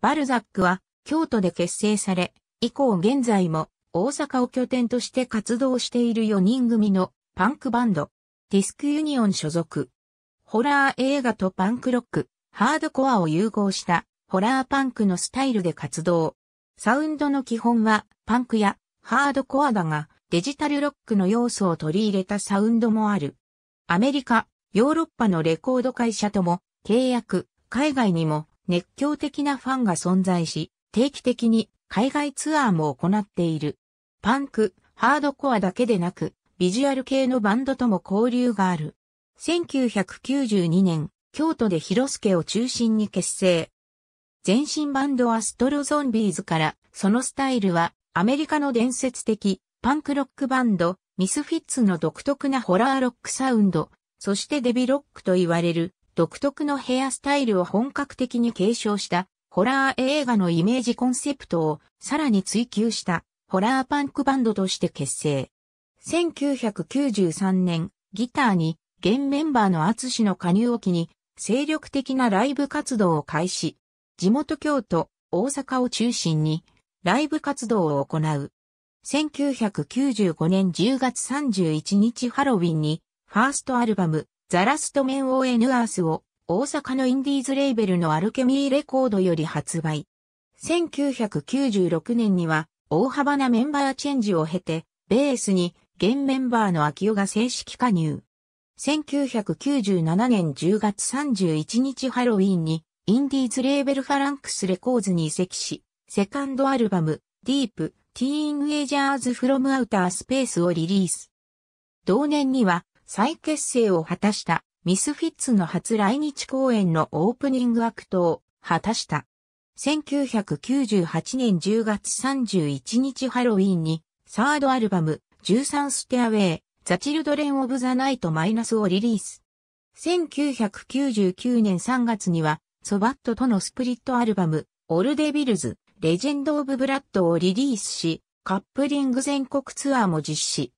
バルザックは京都で結成され、以降現在も大阪を拠点として活動している4人組のパンクバンド、ディスクユニオン所属。ホラー映画とパンクロック、ハードコアを融合したホラーパンクのスタイルで活動。サウンドの基本はパンクやハードコアだがデジタルロックの要素を取り入れたサウンドもある。アメリカ、ヨーロッパのレコード会社とも契約、海外にも熱狂的なファンが存在し、定期的に海外ツアーも行っている。パンク、ハードコアだけでなく、ビジュアル系のバンドとも交流がある。1992年、京都で広助を中心に結成。全身バンドはストロゾンビーズから、そのスタイルはアメリカの伝説的パンクロックバンド、ミスフィッツの独特なホラーロックサウンド、そしてデビロックと言われる独特のヘアスタイルを本格的に継承したホラー映画のイメージコンセプトをさらに追求したホラーパンクバンドとして結成。1993年、ギターに現メンバーの厚氏の加入を機に精力的なライブ活動を開始。地元京都、大阪を中心にライブ活動を行う。1995年10月31日ハロウィンにファーストアルバムザラストメンオーエヌアースを大阪のインディーズレーベルのアルケミーレコードより発売。1996年には大幅なメンバーチェンジを経て、ベースに現メンバーの秋代が正式加入。1997年10月31日ハロウィンにインディーズレーベルファランクスレコーズに移籍し、セカンドアルバム、ディープ、ティーンエイジャーズフロムアウタースペースをリリース。同年には、再結成を果たしたミスフィッツの初来日公演のオープニングアクトを果たした。1998年10月31日ハロウィンにサードアルバム13ステアウェイザ・チルドレン・オブ・ザ・ナイト・マイナスをリリース。1999年3月にはソバットとのスプリットアルバムオルデビルズ・レジェンド・オブ・ブラッドをリリースし、カップリング全国ツアーも実施。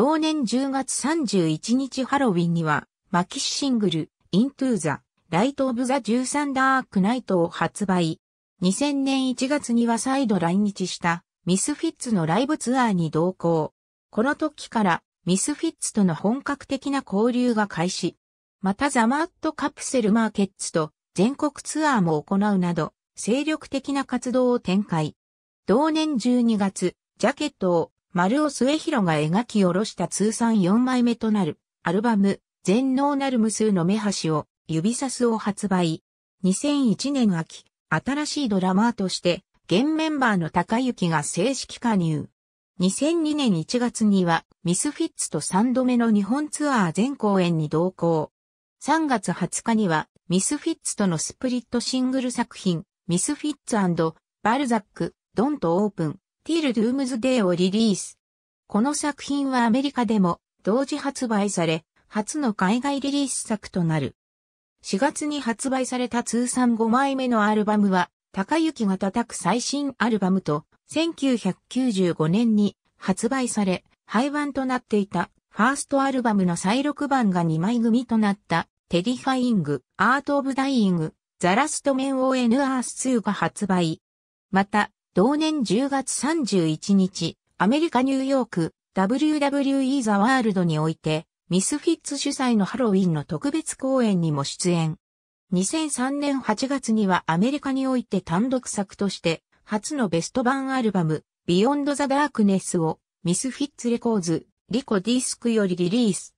同年10月31日ハロウィンには、マキシシングル、Into the Light of the 13ダークナイトを発売。2000年1月には再度来日したミスフィッツのライブツアーに同行。この時からミスフィッツとの本格的な交流が開始。またザ・マット・カプセル・マーケッツと全国ツアーも行うなど、精力的な活動を展開。同年12月、ジャケットを丸尾末広が描き下ろした通算4枚目となる、アルバム、全能なる無数の目端を、指さすを発売。2001年秋、新しいドラマーとして、現メンバーの高幸が正式加入。2002年1月には、ミスフィッツと3度目の日本ツアー全公演に同行。3月20日には、ミスフィッツとのスプリットシングル作品、ミスフィッツバルザック、ドンとオープン、Till Doom's Day をリリース。この作品はアメリカでも同時発売され、初の海外リリース作となる。4月に発売された通算5枚目のアルバムは、高雪が叩く最新アルバムと、1995年に発売され、廃盤となっていたファーストアルバムの再録版が2枚組となった、テディファイング、アート・オブ・ダイイング、ザ・ラスト・メン・オー・エヌ・アース2が発売。また、同年10月31日、アメリカニューヨーク WWE ザワールドにおいて、ミスフィッツ主催のハロウィンの特別公演にも出演。2003年8月にはアメリカにおいて単独作として、初のベスト版アルバム、ビヨンド・ザ・ダークネスを、ミスフィッツ・レコーズ、リコ・ディスクよりリリース。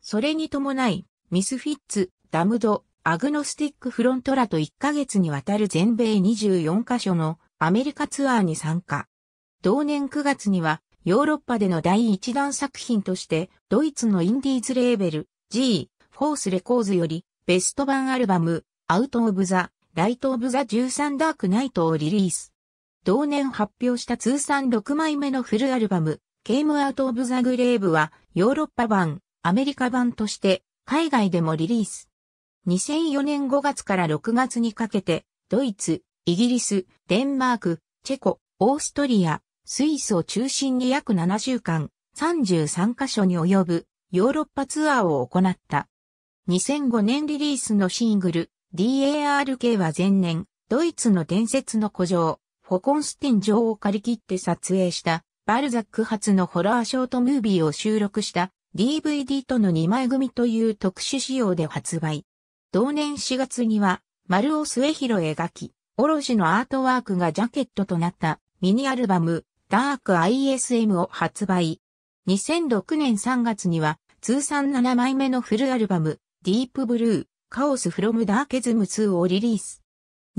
それに伴い、ミスフィッツ、ダムド、アグノスティック・フロントラと1ヶ月にわたる全米24カ所のアメリカツアーに参加。同年9月にはヨーロッパでの第一弾作品としてドイツのインディーズレーベル G フォースレコーズよりベスト版アルバムアウトオブザライトオブザ13ダークナイトをリリース。同年発表した通算6枚目のフルアルバム、ケイムアウトオブザグレーブは、ヨーロッパ版、アメリカ版として、海外でもリリース。2004年5月から6月にかけて、ドイツ、イギリス、デンマーク、チェコ、オーストリア、スイスを中心に約7週間、33カ所に及ぶヨーロッパツアーを行った。2005年リリースのシングル、DARK は前年、ドイツの伝説の古城、フォコンスティン城を借り切って撮影したバルザック発のホラーショートムービーを収録した DVD との2枚組という特殊仕様で発売。同年4月には、丸尾末広描き、ロジのアートワークがジャケットとなったミニアルバム、ダーク ISM を発売。2006年3月には、通算7枚目のフルアルバム、ディープブルー、カオスフロムダーケズム2をリリース。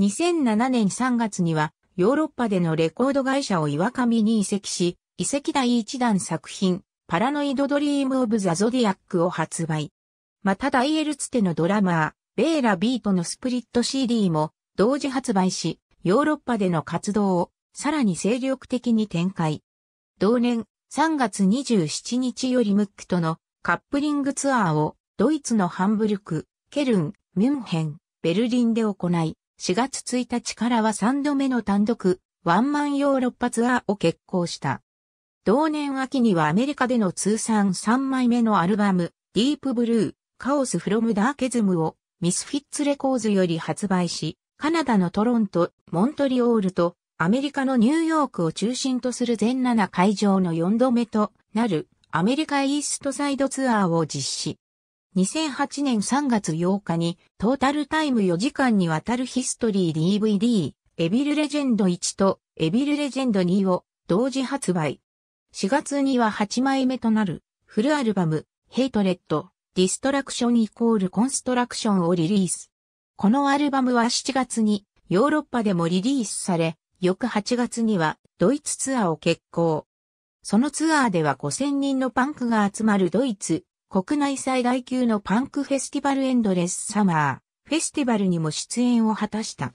2007年3月には、ヨーロッパでのレコード会社を岩上に移籍し、移籍第1弾作品、パラノイドドリームオブザゾディアックを発売。またダイエルツテのドラマー、ベーラビートのスプリット CD も同時発売し、ヨーロッパでの活動をさらに精力的に展開。同年3月27日よりムックとのカップリングツアーをドイツのハンブルク、ケルン、ミュンヘン、ベルリンで行い、4月1日からは3度目の単独ワンマンヨーロッパツアーを決行した。同年秋にはアメリカでの通算3枚目のアルバム、ディープブルー、カオスフロムダーケズムをミスフィッツレコーズより発売し、カナダのトロント、モントリオールと、アメリカのニューヨークを中心とする全7会場の4度目となるアメリカイーストサイドツアーを実施。2008年3月8日にトータルタイム4時間にわたるヒストリー DVD エビルレジェンド1とエビルレジェンド2を同時発売。4月には8枚目となるフルアルバムヘイトレッドディストラクションイコールコンストラクションをリリース。このアルバムは7月にヨーロッパでもリリースされ、翌8月にはドイツツアーを決行。そのツアーでは5000人のパンクが集まるドイツ、国内最大級のパンクフェスティバルエンドレスサマー、フェスティバルにも出演を果たした。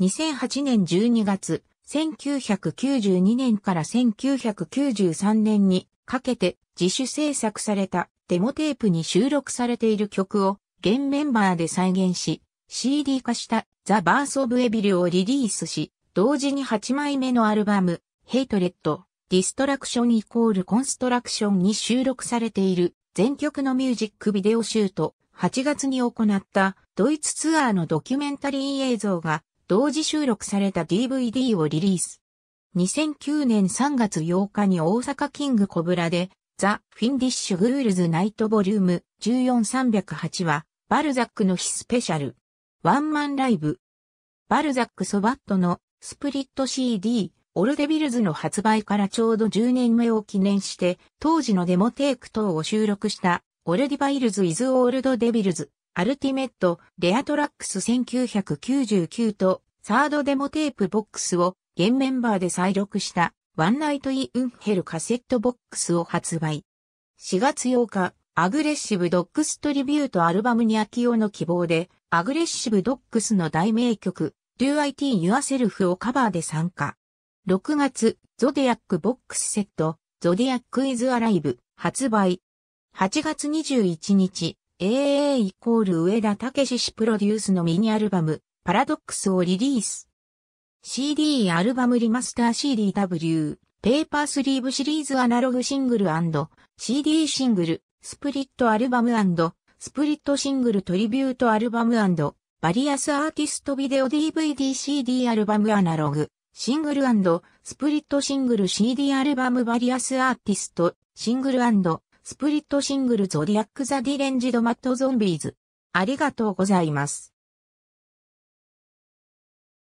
2008年12月、1992年から1993年にかけて自主制作されたデモテープに収録されている曲を現メンバーで再現し、CD 化したザ・バース・オブ・エビルをリリースし、同時に8枚目のアルバム、ヘイトレッド、ディストラクションイコールコンストラクションに収録されている全曲のミュージックビデオシュート、8月に行ったドイツツアーのドキュメンタリー映像が同時収録された DVD をリリース。2009年3月8日に大阪キングコブラでザ・フィンディッシュ・グールズ・ナイト・ボリューム14308はバルザックの日スペシャル。ワンマンライブ。バルザックソバットのスプリット CD、オルデビルズの発売からちょうど10年目を記念して、当時のデモテイク等を収録した、オルディバイルズ・イズ・オールド・デビルズ、アルティメット、レアトラックス1999と、サードデモテープボックスを、現メンバーで再録した、ワンナイト・イ・ウンヘルカセットボックスを発売。4月8日、アグレッシブドックストリビュートアルバムに秋夫の希望で、アグレッシブドックスの大名曲、Do I T Yourself をカバーで参加。6月、ゾディアックボックスセット、ゾディアックイズアライブ、発売。8月21日、AA イコール上田武史氏プロデュースのミニアルバム、パラドックスをリリース。CD アルバムリマスター CDW、ペーパースリーブシリーズアナログシングル &CD シングル、スプリットアルバムスプリットシングルトリビュートアルバムバリアスアーティストビデオ DVDCD アルバムアナログ、シングルスプリットシングル CD アルバムバリアスアーティスト、シングルスプリットシングルゾディアックザディレンジドマットゾンビーズ。ありがとうございます。